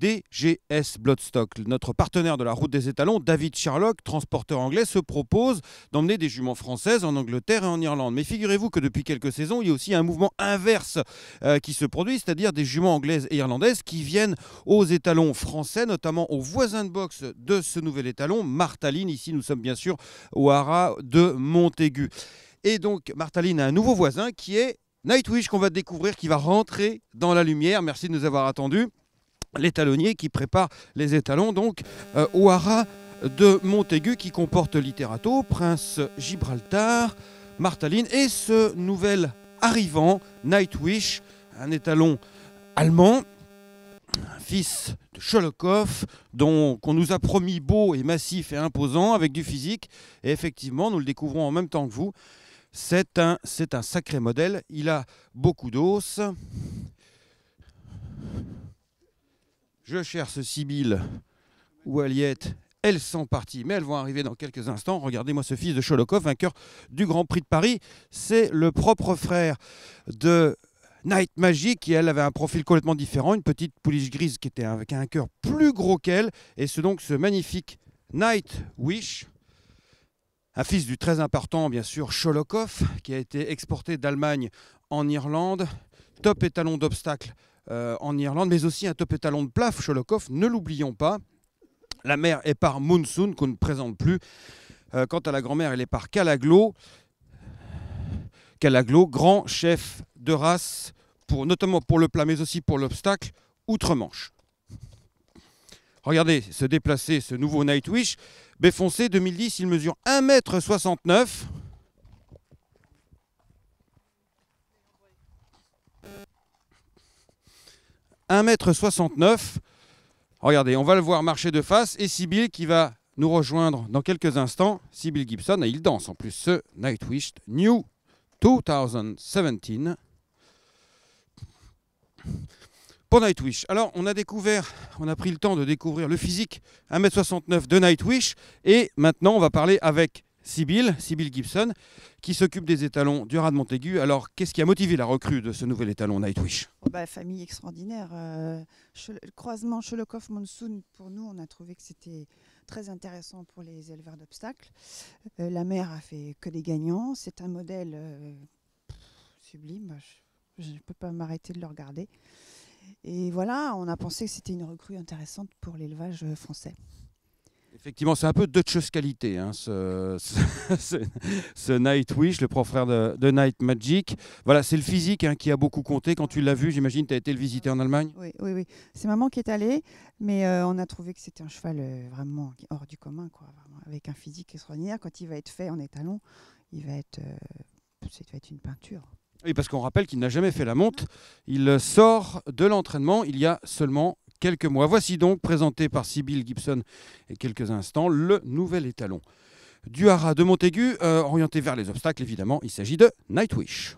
DGS Bloodstock. Notre partenaire de la route des étalons, David Sherlock, transporteur anglais, se propose d'emmener des juments françaises en Angleterre et en Irlande. Mais figurez-vous que depuis quelques saisons, il y a aussi un mouvement inverse euh, qui se produit, c'est-à-dire des juments anglaises et irlandaises qui viennent aux étalons français, notamment aux voisins de boxe de ce nouvel étalon, Martaline. Ici, nous sommes bien sûr au Hara de Montaigu. Et donc, Martaline a un nouveau voisin qui est Nightwish qu'on va découvrir, qui va rentrer dans la lumière. Merci de nous avoir attendus l'étalonnier qui prépare les étalons donc O'Hara euh, de Montaigu qui comporte l'Iterato Prince Gibraltar, Martaline et ce nouvel arrivant, Nightwish, un étalon allemand, fils de Sholokov, dont qu'on nous a promis beau et massif et imposant avec du physique. Et effectivement, nous le découvrons en même temps que vous. C'est un, c'est un sacré modèle. Il a beaucoup d'os. Je cherche Sibyl ou Aliette. Elles sont parties, mais elles vont arriver dans quelques instants. Regardez-moi ce fils de Cholokov, vainqueur du Grand Prix de Paris. C'est le propre frère de Night Magic qui elle avait un profil complètement différent, une petite pouliche grise qui était avec un cœur plus gros qu'elle et c'est donc ce magnifique Night Wish. Un fils du très important, bien sûr, Cholokov, qui a été exporté d'Allemagne en Irlande. Top étalon d'obstacles euh, en Irlande, mais aussi un top étalon de plaf, Cholokov, ne l'oublions pas. La mère est par Monsoon, qu'on ne présente plus. Euh, quant à la grand-mère, elle est par Kalaglo. Calaglo, grand chef de race, pour, notamment pour le plat, mais aussi pour l'obstacle, outre-Manche. Regardez se déplacer ce nouveau Nightwish. Béfoncé 2010, il mesure 1m69. 1m69. Regardez, on va le voir marcher de face. Et Sibyl qui va nous rejoindre dans quelques instants. Sibyl Gibson, et il danse en plus ce Nightwish New 2017. Pour Nightwish, alors on a découvert, on a pris le temps de découvrir le physique 1m69 de Nightwish et maintenant on va parler avec Sibyl, Sibyl Gibson, qui s'occupe des étalons du rat de Montaigu. Alors, qu'est-ce qui a motivé la recrue de ce nouvel étalon Nightwish oh, bah, Famille extraordinaire. Euh, le croisement Sholokov Monsoon, pour nous, on a trouvé que c'était très intéressant pour les éleveurs d'obstacles. Euh, la mère a fait que des gagnants. C'est un modèle euh, sublime. Je ne peux pas m'arrêter de le regarder. Et voilà, on a pensé que c'était une recrue intéressante pour l'élevage français. Effectivement, c'est un peu de qualité, hein, ce, ce, Wish, Nightwish, le profrère de, de Night Magic. Voilà, c'est le physique hein, qui a beaucoup compté. Quand tu l'as vu, j'imagine, tu as été le visiter en Allemagne Oui, oui, oui. C'est maman qui est allée, mais euh, on a trouvé que c'était un cheval euh, vraiment hors du commun, quoi, avec un physique extraordinaire. Quand il va être fait en étalon, il va être, euh, va être une peinture. Oui, parce qu'on rappelle qu'il n'a jamais fait la monte. Il sort de l'entraînement il y a seulement quelques mois. Voici donc, présenté par Sybille Gibson et quelques instants, le nouvel étalon. Du Hara de Montaigu, euh, orienté vers les obstacles évidemment, il s'agit de Nightwish.